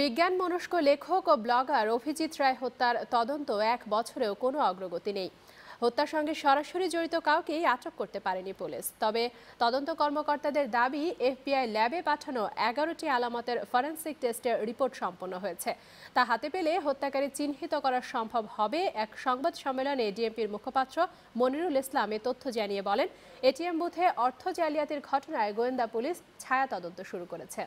বিজ্ঞান মনস্ক লেখক ও ব্লগার অভিজিৎ রায় হত্যার তদন্ত এক বছরেও কোনো অগ্রগতি নেই হত্যার সঙ্গে সরাসরি জড়িত কাউকেই আটক করতে পারেনি পুলিশ তবে তদন্ত কর্মকর্তাদের দাবি এফবিআই ল্যাবে পাঠানো এগারোটি আলামতের ফরেন্সিক টেস্টের রিপোর্ট সম্পন্ন হয়েছে তা হাতে পেলে হত্যাকারী চিহ্নিত করা সম্ভব হবে এক সংবাদ সম্মেলনে ডিএমপির মুখপাত্র মনিরুল ইসলাম এ তথ্য জানিয়ে বলেন এটিএম বুথে অর্থ জালিয়াতির ঘটনায় গোয়েন্দা পুলিশ ছায়া তদন্ত শুরু করেছে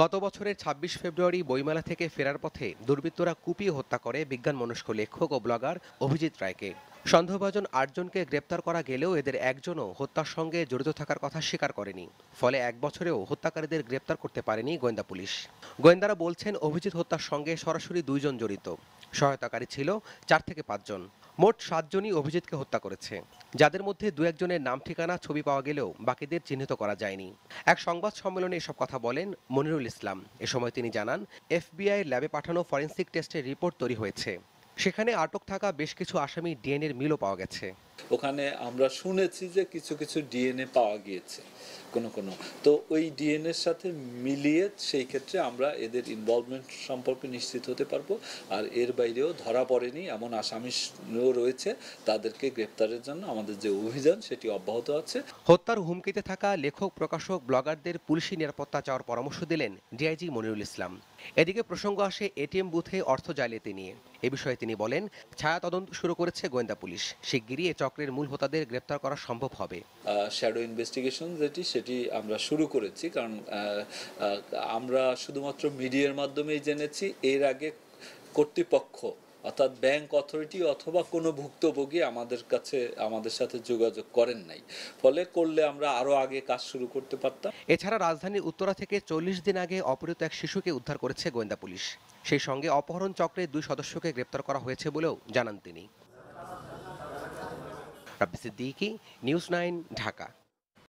গত বছরের ২৬ ফেব্রুয়ারি বইমেলা থেকে ফেরার পথে দুর্বৃত্তরা কুপিয়ে হত্যা করে বিজ্ঞান মনস্ক লেখক ও ব্লগার অভিজিৎ রায়কে সন্দেহভাজন আটজনকে গ্রেপ্তার করা গেলেও এদের একজনও হত্যার সঙ্গে জড়িত থাকার কথা স্বীকার করেনি ফলে এক বছরেও হত্যাকারীদের গ্রেপ্তার করতে পারেনি গোয়েন্দা পুলিশ গোয়েন্দারা বলছেন অভিজিৎ হত্যার সঙ্গে সরাসরি দুইজন জড়িত সহায়তাকারী ছিল চার থেকে পাঁচজন মোট সাতজনই অভিজিৎকে হত্যা করেছে যাদের মধ্যে দু একজনের নাম ঠিকানা ছবি পাওয়া গেলেও বাকিদের চিহ্নিত করা যায়নি এক সংবাদ সম্মেলনে এসব কথা বলেন মনিরুল ইসলাম এ সময় তিনি জানান এফবিআই ল্যাবে পাঠানো ফরেন্সিক টেস্টের রিপোর্ট তৈরি হয়েছে সেখানে আটক থাকা বেশ কিছু আসামি ডিএনএর মিলও পাওয়া গেছে ওখানে আমরা শুনেছি যে কিছু কিছু ডিএনএ পাওয়া গিয়েছে কোনো কোনো তো ওই ডিএনএর সাথে মিলিয়ে সেই ক্ষেত্রে আমরা এদের ইনভলভমেন্ট সম্পর্কে নিশ্চিত হতে পারবো আর এর বাইরেও ধরা পড়েনি এমন আসামিও রয়েছে তাদেরকে গ্রেপ্তারের জন্য আমাদের যে অভিযান সেটি অব্যাহত আছে হত্যার হুমকিতে থাকা লেখক প্রকাশক ব্লগারদের পুলিশি নিরাপত্তা চাওয়ার পরামর্শ দিলেন ডিআইজি মনিরুল ইসলাম এদিকে প্রসঙ্গ আসে এটিএম বুথে অর্থ জালিয়াতি নিয়ে এ বিষয়ে তিনি বলেন ছায়া তদন্ত শুরু করেছে গোয়েন্দা পুলিশ শিগগিরই এ চক্রের মূল হোতাদের গ্রেপ্তার করা সম্ভব হবে শ্যাডো ইনভেস্টিগেশন যেটি সেটি আমরা শুরু করেছি কারণ আমরা শুধুমাত্র মিডিয়ার মাধ্যমেই জেনেছি এর আগে কর্তৃপক্ষ অর্থাৎ ব্যাংক অথরিটি অথবা কোনো ভুক্তভোগী আমাদের কাছে আমাদের সাথে যোগাযোগ করেন নাই ফলে করলে আমরা আরও আগে কাজ শুরু করতে পারতাম এছাড়া রাজধানীর উত্তরা থেকে চল্লিশ দিন আগে অপহৃত এক শিশুকে উদ্ধার করেছে গোয়েন্দা পুলিশ সেই সঙ্গে অপহরণ চক্রের দুই সদস্যকে গ্রেপ্তার করা হয়েছে বলেও জানান তিনি রাব্বি সিদ্দিকি নিউজ নাইন ঢাকা